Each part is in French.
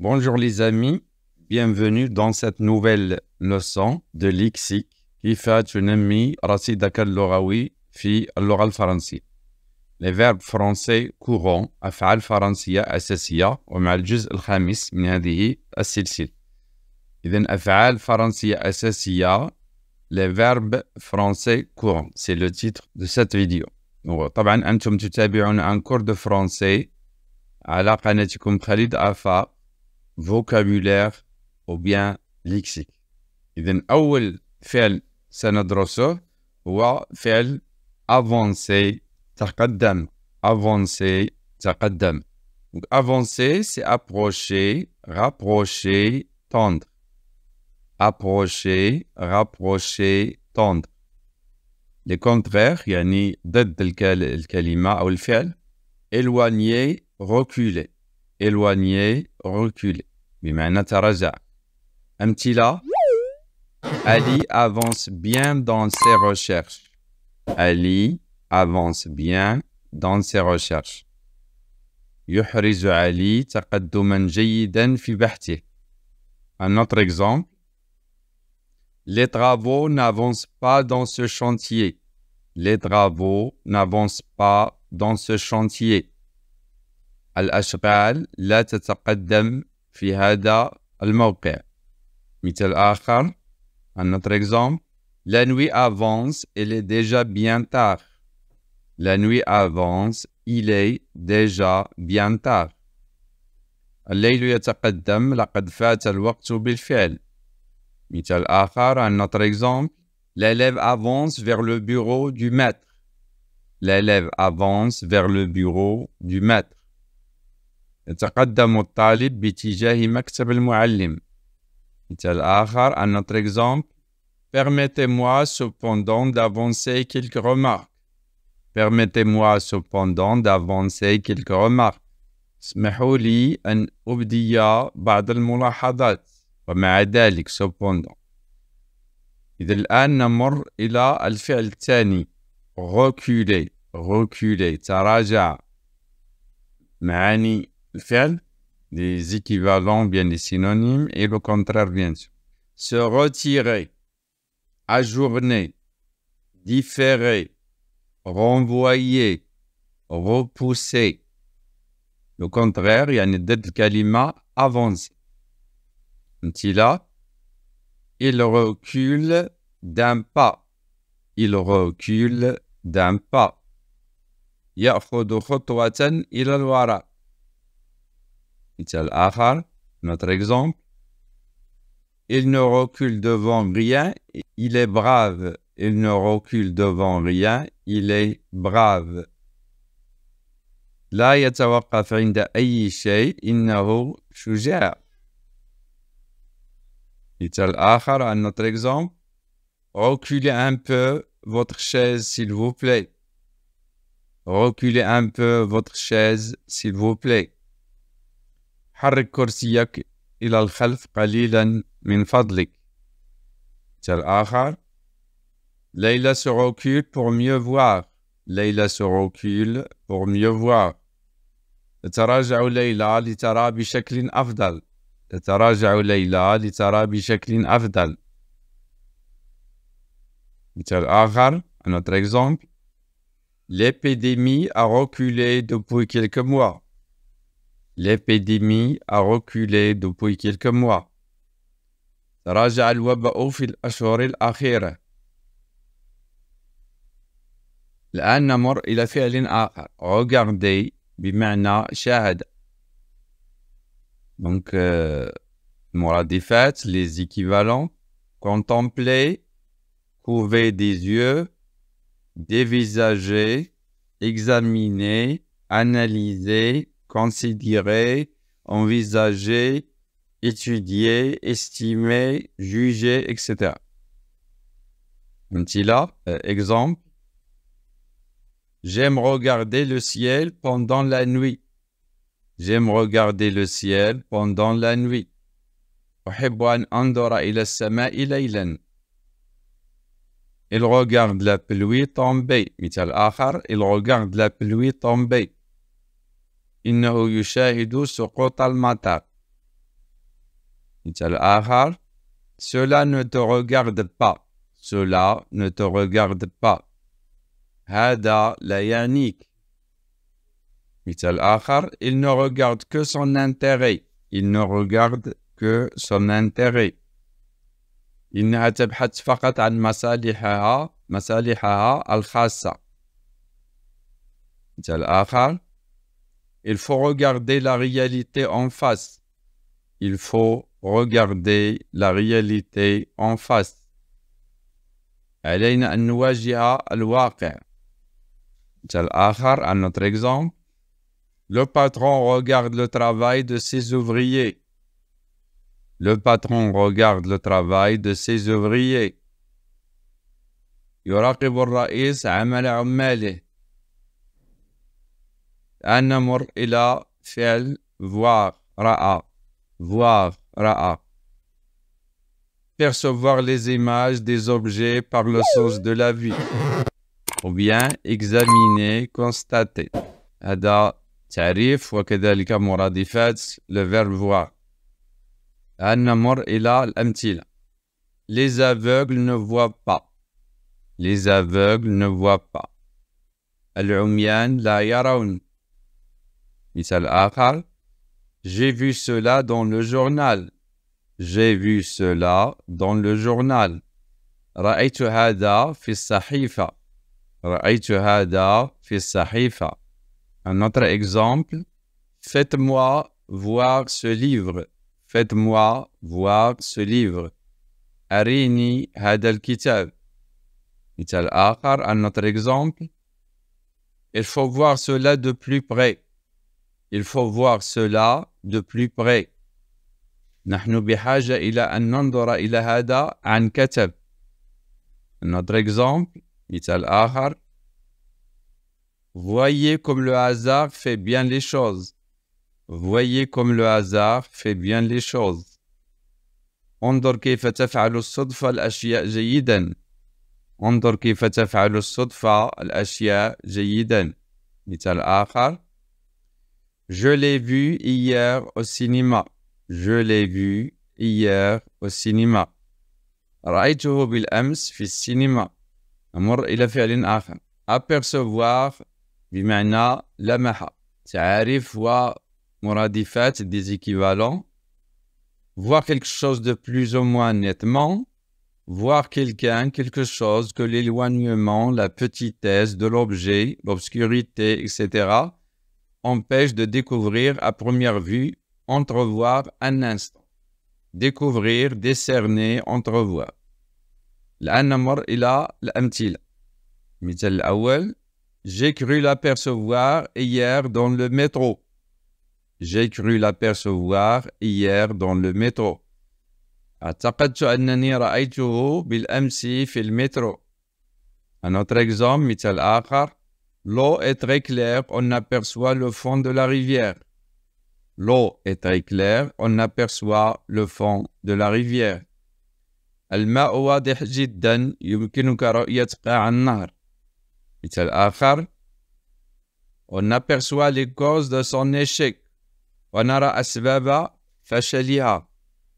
Bonjour les amis, bienvenue dans cette nouvelle leçon de lexique qui fait un ami Dakal l'orawi fi l'oral français. Les verbes français courants à faire français à sessia ou mal juz khamis m'yadihi à silsil. Iden à faire français à les verbes français courants, c'est le titre de cette vidéo. Donc, vous un cours de français à la planète Khalid Afa, vocabulaire ou bien lexique c'est أول فعل سندرسه هو فعل avancer تقدم avancer تقدم Donc avancer c'est approcher rapprocher tendre approcher rapprocher tendre le contraire يعني ضد ou أو الفعل éloigner reculer éloigner, reculer. Un petit là. Ali avance bien dans ses recherches. Ali avance bien dans ses recherches. يحرز علي تقدما جيدا في Un autre exemple. Les travaux n'avancent pas dans ce chantier. Les travaux n'avancent pas dans ce chantier. الأشغال لا تتقدم في هذا الموقع مثال آخر un autre exemple La nuit avance, il est déjà bien tard. La nuit avance, il est déjà bien tard. الليل يتقدم لقد فات الوقت بالفعل. مثال آخر un autre exemple L'élève avance vers le bureau du maître. L'élève avance vers le bureau du maître. يتقدم الطالب باتجاه مكتب المعلم مثال آخر un autre exemple Permettez-moi cependant d'avancer quelques remarques Permettez-moi cependant d'avancer quelques remarques اسمحوا لي أن أبدي بعض الملاحظات ومع ذلك cependant إذا الآن نمر إلى الفعل الثاني reculer reculer تراجع معاني Fait des équivalents bien des synonymes et le contraire bien Se retirer, ajourner, différer, renvoyer, repousser. Le contraire, il y a une dette kalima avancée. il recule d'un pas. Il recule d'un pas. Ya le notre exemple. Il ne recule devant rien, il est brave. Il ne recule devant rien, il est brave. Là il rien, un exemple. Reculez un peu votre chaise s'il vous plaît. Reculez un peu votre chaise s'il vous plaît. Harrique courtillac ila l'khalf qalilan min fadlik. Mite l'akhar. Leila se raukul pour mieux voir. Leila se raukul pour mieux voir. Etaraj'ou Leila litara bishaklin afdal. Etaraj'ou Leila litara bishaklin afdal. Mite l'akhar. Un autre exemple. L'épidémie a reculé depuis quelques mois l'épidémie a reculé depuis quelques mois. تراجع الوباء في الأشهر الأخيرة. الآن نمر إلى فعل آخر. Regarder بمعنى شاهد. Donc, euh, مرادفات, les équivalents. Contempler, couver des yeux, dévisager, examiner, analyser, considérer, envisager, étudier, estimer, juger, etc. Un petit euh, exemple. J'aime regarder le ciel pendant la nuit. J'aime regarder le ciel pendant la nuit. Il regarde la pluie tomber. Il regarde la pluie tomber. إنه يشاهد سقوط المطر. مثال آخر: سولا نو تو روغارد با، سولا نو تو روغارد با، هذا لا يعنيك. مثال آخر: إل نو روغارد كو سون انتيغي، إل نو روغارد كو سون انتيري. ال نو كو سون انتيغي انها تبحث فقط عن مصالحها، مصالحها الخاصة. مثال آخر: Il faut regarder la réalité en face. Il faut regarder la réalité en face. علينا أن نواجه à notre exemple, le patron regarde le travail de ses ouvriers. Le patron regarde le travail de ses ouvriers. travail de ses ouvriers. نمر ila » فعل voir ra'a »« voir رأى percevoir les images des objets par le sens de la vue ou bien examiner constater tarif » ou « وكذلك مرادفات le verbe voir نمر إلى الأمثلة les aveugles ne voient pas les aveugles ne voient pas العميان la يرون Misal akhar, j'ai vu cela dans le journal. J'ai vu cela dans le journal. raïtu hada fi sahifa. raïtu hada fi sahifa. Un autre exemple. Faites-moi voir ce livre. Faites-moi voir ce livre. Arini hadal kitab. à akhar, un autre exemple. Il faut voir cela de plus près. Il faut voir cela de plus près. نحن بحاجة إلى أن ننظر إلى هذا عن كتب. Notre exemple, مثال آخر. Voyez comme le hasard fait bien les choses. Voyez comme le hasard fait bien les choses. انظر كيف تفعل الصدفة الأشياء جيدا. انظر كيف تفعل الصدفة الأشياء جيدا. مثال آخر. Je l'ai vu hier au cinéma. Je l'ai vu hier au cinéma. رأيته بالأمس cinéma السينما. il إلى فعل آخر. Apercevoir بمعنى لمح. تعريف ومرادفات des équivalents. Voir quelque chose de plus ou moins nettement. Voir quelqu'un, quelque chose que l'éloignement, la petitesse de l'objet, l'obscurité, etc empêche de découvrir à première vue, entrevoir un instant. Découvrir, décerner, entrevoir. La l'aim-t-il Mithal J'ai cru l'apercevoir hier dans le métro. J'ai cru l'apercevoir hier dans le métro. أنني bil fil Un autre exemple, مثال آخر. L'eau est très claire, on aperçoit le fond de la rivière. L'eau est très claire, on aperçoit le fond de la rivière. الماء واضح جدا يمكنك رؤية قاع النهر. مثال On aperçoit les causes de son échec. ونرى أسباب فشلها.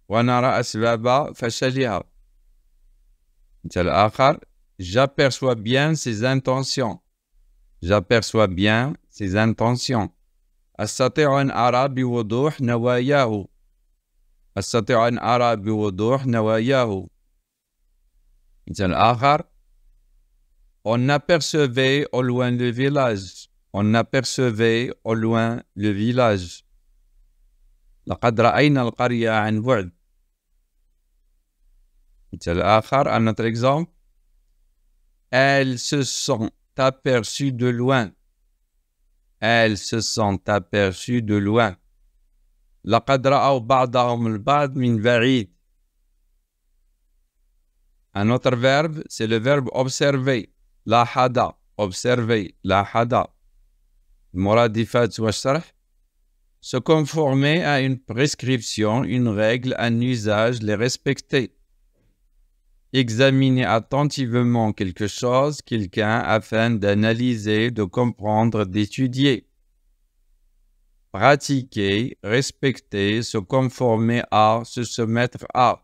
ونرى أسباب فشلها. مثال آخر J'aperçois bien ses intentions j'aperçois bien ses intentions. Astati'un ara bi nawayahu. Astati'un ara bi wuduh nawayahu. Il dit On apercevait au loin le village. On apercevait au loin le village. لقد رأينا القرية عن بعد. مثال آخر، un autre exemple. Elles se sont aperçus de loin. Elles se sont aperçues de loin. Un autre verbe, c'est le verbe observer. La hada, observer, la hada. Se conformer à une prescription, une règle, un usage, les respecter examiner attentivement quelque chose, quelqu'un, afin d'analyser, de comprendre, d'étudier. Pratiquer, respecter, se conformer à, se soumettre à.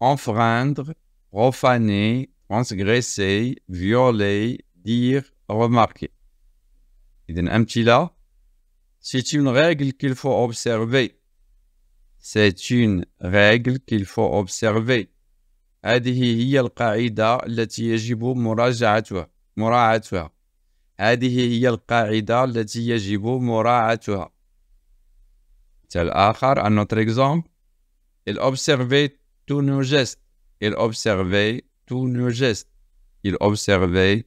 enfreindre, profaner, transgresser, violer, dire, remarquer. un petit là, C'est une règle qu'il faut observer. C'est une règle qu'il faut observer. هذه هي القاعدة التي يجب مراجعتها مراعاتها هذه هي القاعدة التي يجب مراعاتها آخر un autre exemple il observait tous nos gestes il observait tous nos gestes il observait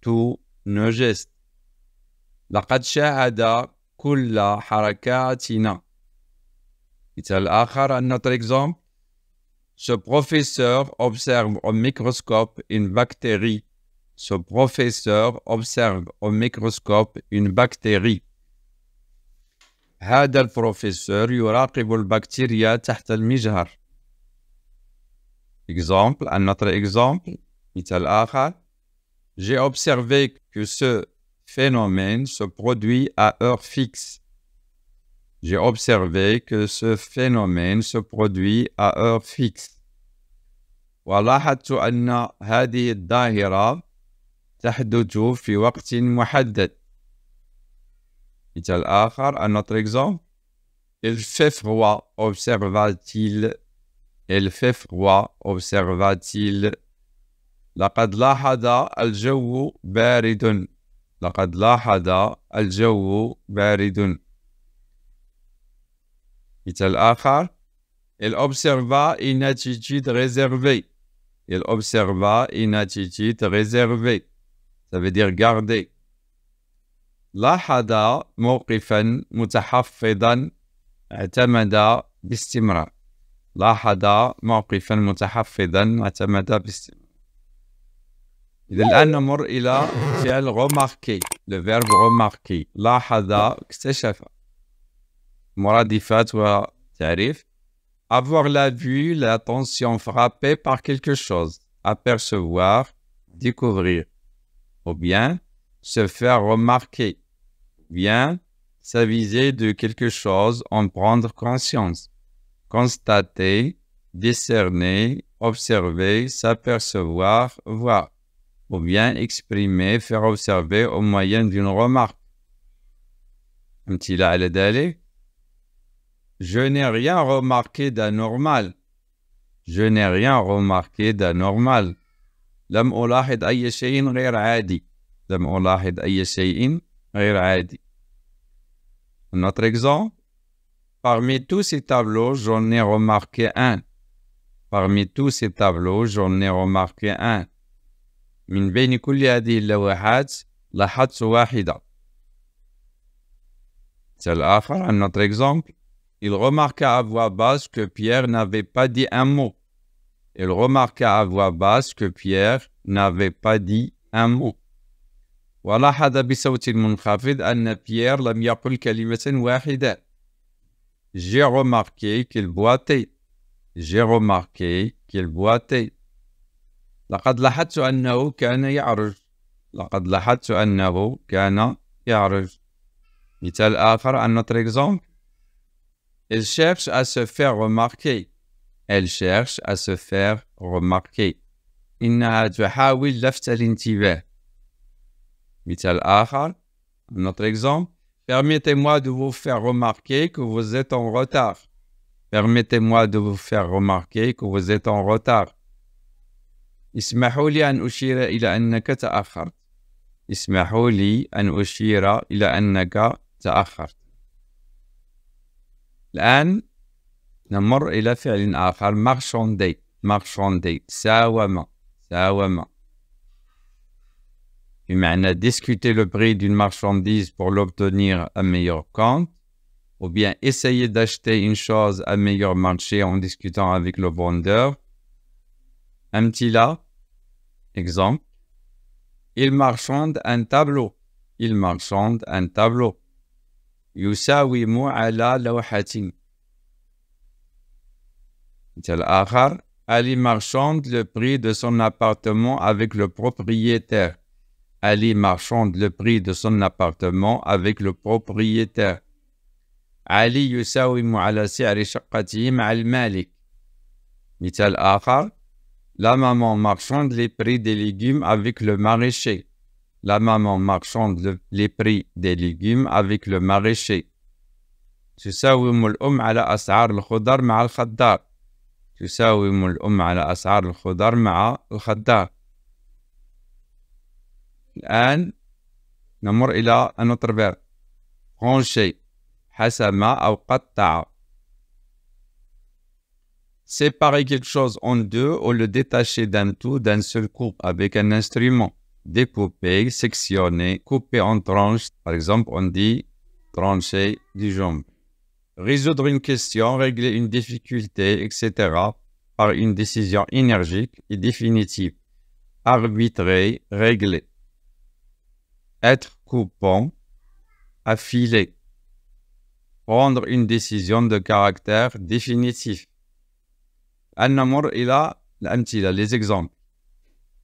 tous nos gestes لقد شاهد كل حركاتنا. مثال autre exemple. Ce professeur observe au microscope une bactérie. Ce professeur observe au microscope une bactérie. هذا البروفيسور يراقب البكتيريا تحت المجهر. Exemple, un autre exemple, J'ai observé que ce phénomène se produit à heure fixe. J'ai observé que ce phénomène se produit à heure fixe. ولاحظت أن هذه الظاهرة تحدث في وقت محدد. مثال آخر, un autre exemple. Il fait froid, observa-t-il. Il fait froid, observa-t-il. لقد لاحظ الجو لقد لاحظ الجو بارد مثال آخر Il observa une attitude réservée. Il observa une attitude réservée. Ça veut dire garder. لاحظ موقفا متحفظا اعتمد باستمرار. لاحظ موقفا متحفظا اعتمد باستمرار. إذا a remarquer le verbe remarquer avoir la vue l'attention frappée par quelque chose apercevoir découvrir ou bien se faire remarquer bien s'aviser de quelque chose en prendre conscience constater discerner observer s'apercevoir voir ou bien exprimer, faire observer au moyen d'une remarque. Un petit là, d'aller. Je n'ai rien remarqué d'anormal. Je n'ai rien remarqué d'anormal. لم ألاحظ أي شيء غير Un autre exemple. Parmi tous ces tableaux, j'en ai remarqué un. Parmi tous ces tableaux, j'en ai remarqué un. C'est l'affaire, exemple. Il remarqua à voix basse que Pierre n'avait pas dit un mot. Il remarqua à voix basse que Pierre n'avait pas dit un mot. ولاحظ بصوت منخفض أن بيير لم يقل كلمة واحدة. J'ai remarqué qu'il boitait. J'ai remarqué qu'il boitait un autre exemple Elle cherche à se faire remarquer Elle cherche à se faire remarquer un autre exemple Permettez-moi de vous faire remarquer que vous êtes en retard. Permettez-moi de vous faire remarquer que vous êtes en retard. اسمحوا لي أن أشير إلى أنك تأخرت اسمحوا لي أن أشير إلى أنك تأخرت الآن نمر إلى فعل آخر marchandé marchandé ساوما ساوم بمعنى discuter le prix d'une marchandise pour l'obtenir à meilleur compte ou bien essayer d'acheter une chose à meilleur marché en discutant avec le vendeur un petit exemple. Il marchande un tableau. Il marchande un tableau. يساوي على لوحة. Ali marchande le prix de son appartement avec le propriétaire. Ali marchande le prix de son appartement avec le propriétaire. Ali سعر المالك. La maman marchande les prix des légumes avec le maraîcher. La maman marchande les prix des légumes avec le maraîcher. تساوم الأم على أسعار الخضار مع الخضار. تساوم على أسعار مع الآن نمر إلى autre verbe séparer quelque chose en deux ou le détacher d'un tout d'un seul coup avec un instrument. Découper, sectionner, couper en tranches. Par exemple, on dit trancher du jambe. Résoudre une question, régler une difficulté, etc. par une décision énergique et définitive. Arbitrer, régler. Être coupant, affiler. Prendre une décision de caractère définitif أن il a, les exemples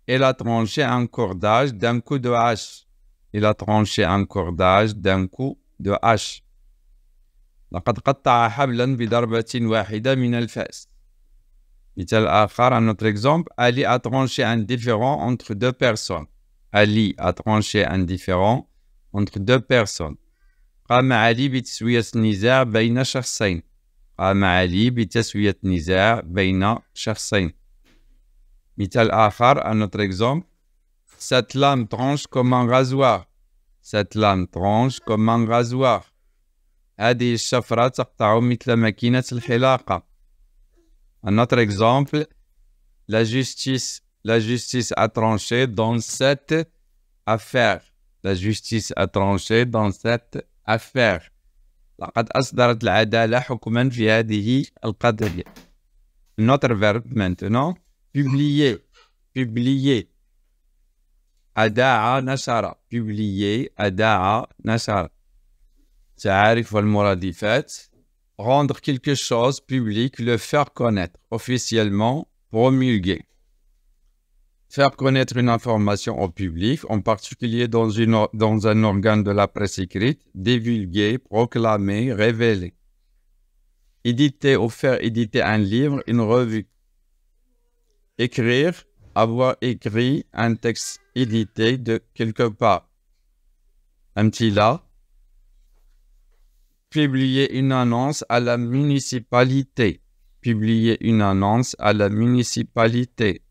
il a tranché un cordage d'un coup de hache il a tranché un cordage d'un coup de hache لقد قطع حبلا بضربة واحدة من الفأس مثال آخر un autre exemple Ali a tranché un différend entre deux personnes Ali a tranché un différend entre deux personnes قام علي بتسوية النزاع بين شخصين قام علي بتسوية نزاع بين شخصين مثال آخر un autre exemple Cette lame tranche comme un rasoir Cette lame tranche comme un rasoir هذه الشفرة تقطع مثل ماكينة الحلاقة Un autre exemple La justice La justice a tranché dans cette affaire La justice a tranché dans cette affaire لقد أصدرت العدالة حكما في هذه القضية. نوتر فيرب مانتونون بيبليي بيبليي أداعى نشر بيبليي أداعى نشر تعارف والمرادفات rendre quelque chose public le faire connaître officiellement promulguer faire connaître une information au public, en particulier dans, un organe de la presse écrite, divulguer, proclamer, révéler. Éditer ou faire éditer un livre, une revue. Écrire, avoir écrit un texte édité de quelque part. Un petit là. Publier une annonce à la municipalité. Publier une annonce à la municipalité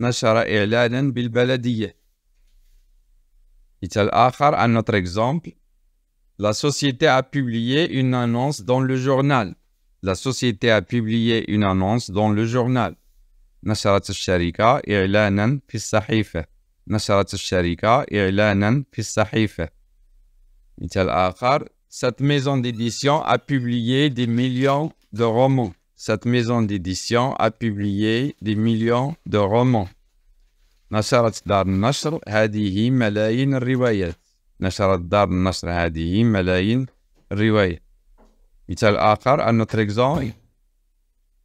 نشر إعلانا à notre exemple, la société a publié une annonce dans le journal. La société a publié une annonce dans le journal. Cette maison d'édition a publié des millions de romans cette maison d'édition a publié des millions de romans. نشرت dar النشر هذه ملايين الروايات نشرت دار النشر هذه ملايين الروايات مثال آخر un autre exemple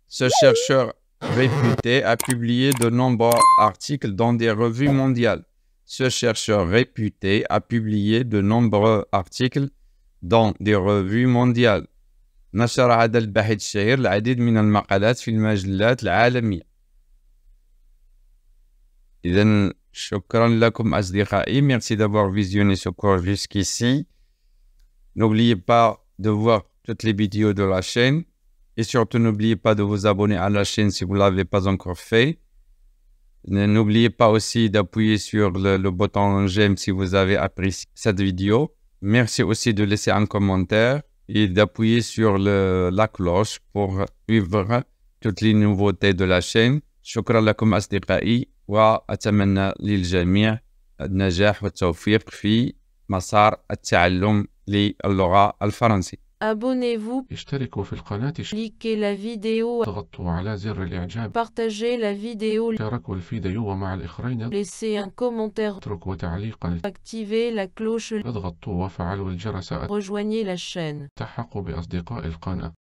ce chercheur réputé a publié de nombreux articles dans des revues mondiales ce chercheur réputé a publié de nombreux articles dans des revues mondiales نشر شكرا لكم merci d'avoir visionné ce cours jusqu'ici n'oubliez pas de voir toutes les vidéos de la chaîne et surtout n'oubliez pas de vous abonner à la chaîne si vous ne l'avez pas encore fait N'oubliez pas aussi d'appuyer sur le bouton j'aime si vous avez apprécié cette vidéo. Merci aussi de laisser un commentaire et d'appuyer sur le la cloche pour suivre toutes les nouveautés de la chaîne. Chocra la comas d'ici, et atteindre les amis, un succès et un succès dans le parcours d'apprentissage la langue française. Abonnez-vous. اشتركوا في القناة. Cliquez la vidéo. اضغطوا على زر الإعجاب. Partagez la vidéo. شاركوا الفيديو مع الآخرين. Laissez un commentaire. اتركوا تعليقا. Activez la cloche. اضغطوا وفعلوا الجرس. Rejoignez la chaîne. التحقوا بأصدقاء القناة.